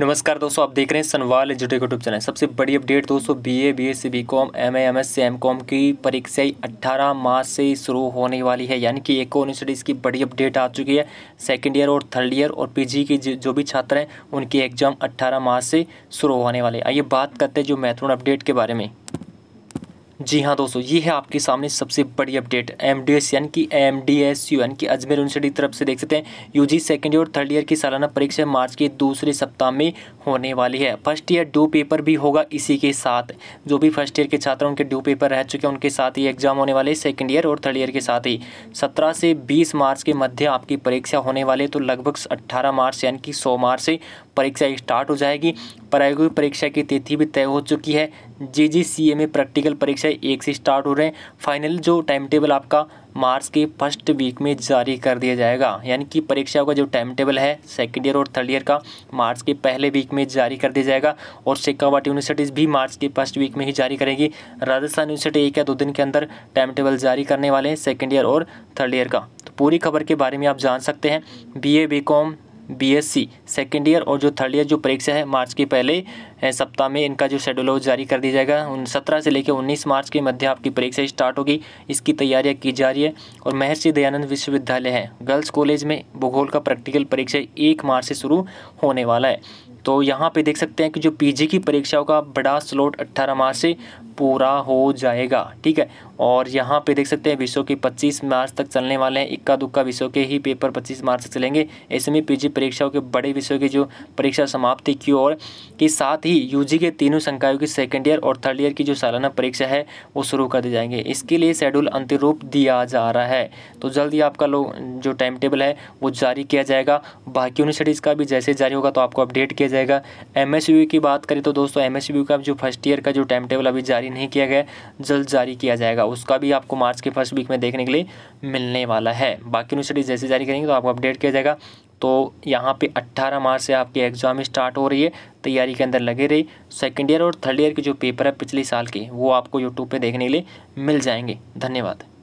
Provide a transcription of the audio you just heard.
नमस्कार दोस्तों आप देख रहे हैं सनवाल एजुटे यूट्यूब चैनल सबसे बड़ी अपडेट दोस्तों BA BSc BCom C M MCom की परीक्षाएं 18 मार्च से शुरू होने वाली है यानी कि एको यूनिवर्सिटीज़ की बड़ी अपडेट आ चुकी है सेकंड ईयर और थर्ड ईयर और पीजी की जो भी छात्र हैं उनकी एग्जाम अट्ठारह मार्च से शुरू होने वाले आइए बात करते हैं जो महत्वपूर्ण अपडेट के बारे में जी हाँ दोस्तों ये है आपके सामने सबसे बड़ी अपडेट एम डी एस यानी कि एम डी एस यू एन की अजमेर यूनिवर्सिटी तरफ से देख सकते हैं यू जी सेकेंड ईयर और थर्ड ईयर की सालाना परीक्षा मार्च के दूसरे सप्ताह में होने वाली है फर्स्ट ईयर ड्यू पेपर भी होगा इसी के साथ जो भी फर्स्ट ईयर के छात्र उनके ड्यू पेपर रह चुके हैं उनके साथ ही एग्जाम होने वाले सेकेंड ईयर और थर्ड ईयर के साथ ही सत्रह से बीस मार्च के मध्य आपकी परीक्षा होने वाले तो लगभग अट्ठारह मार्च यानी कि सौ मार्च से परीक्षा स्टार्ट हो जाएगी प्रायोगिक परीक्षा की तिथि भी तय हो चुकी है जे जी सी ए में प्रैक्टिकल परीक्षा एक से स्टार्ट हो रहे हैं फाइनल जो टाइम टेबल आपका मार्च के फर्स्ट वीक में जारी कर दिया जाएगा यानी कि परीक्षा का जो टाइम टेबल है सेकेंड ईयर और थर्ड ईयर का मार्च के पहले वीक में जारी कर दिया जाएगा और शेखावट यूनिवर्सिटीज़ भी मार्च के फर्स्ट वीक में ही जारी करेगी राजस्थान यूनिवर्सिटी एक या दो दिन के अंदर टाइम टेबल जारी करने वाले हैं सेकेंड ईयर और थर्ड ईयर का तो पूरी खबर के बारे में आप जान सकते हैं B A B Com BSc second year और जो थर्ड ईयर जो परीक्षा है मार्च के पहले सप्ताह में इनका जो शेड्यूल है जारी कर दिया जाएगा उन सत्रह से लेकर उन्नीस मार्च के मध्य आपकी परीक्षा स्टार्ट होगी इसकी तैयारियाँ की जा रही है और महर्षि दयानंद विश्वविद्यालय है गर्ल्स कॉलेज में भूगोल का प्रैक्टिकल परीक्षा एक मार्च से शुरू होने वाला है तो यहाँ पे देख सकते हैं कि जो पीजी की परीक्षाओं का बड़ा स्लोट 18 मार्च से पूरा हो जाएगा ठीक है और यहाँ पे देख सकते हैं विषयों के 25 मार्च तक चलने वाले हैं इक्का दुक्का विषयों के ही पेपर 25 मार्च तक चलेंगे ऐसे में पीजी परीक्षाओं के बड़े विषयों की जो परीक्षा समाप्ति की और के साथ ही यूजी के तीनों संकायों की सेकेंड ईयर और थर्ड ईयर की जो सालाना परीक्षा है वो शुरू कर दी जाएंगे इसके लिए शेड्यूल अंतिम रूप दिया जा रहा है तो जल्द ही आपका लोग जो टाइम टेबल है वो जारी किया जाएगा बाकी यूनिवर्सिटीज़ का भी जैसे जारी होगा तो आपको अपडेट किया जाएगा जाएगा एम e की बात करें तो दोस्तों एम e का जो फर्स्ट ईयर का जो टाइम टेबल अभी जारी नहीं किया गया जल्द जारी किया जाएगा उसका भी आपको मार्च के फर्स्ट वीक में देखने के लिए मिलने वाला है बाकी यूनिवर्सिटी जैसे जारी करेंगे तो आपको अपडेट किया जाएगा तो यहाँ पे 18 मार्च से आपकी एग्ज़ाम स्टार्ट हो रही है तैयारी के अंदर लगे रही सेकेंड ईयर और थर्ड ईयर के जो पेपर है पिछले साल के वो आपको यूट्यूब पे देखने के लिए मिल जाएंगे धन्यवाद